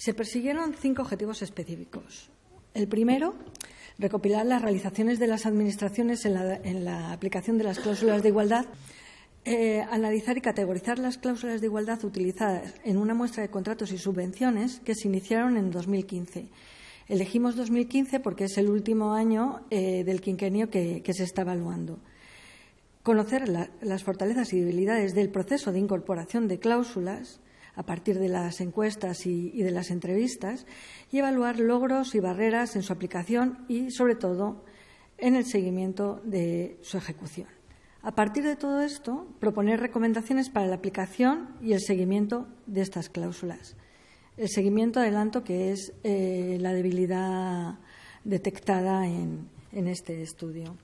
Se persiguieron cinco objetivos específicos. El primero, recopilar las realizaciones de las administraciones en la, aplicación de las cláusulas de igualdad, eh, analizar y categorizar las cláusulas de igualdad utilizadas en una muestra de contratos y subvenciones que se iniciaron en 2015. Elegimos 2015 porque es el último año eh, del quinquenio que, se está evaluando. Conocer las fortalezas y debilidades del proceso de incorporación de cláusulas, a partir de las encuestas y, de las entrevistas y evaluar logros y barreras en su aplicación y, sobre todo, en el seguimiento de su ejecución. A partir de todo esto, proponer recomendaciones para la aplicación y el seguimiento de estas cláusulas. El seguimiento, adelanto, que es eh, la debilidad detectada en este estudio.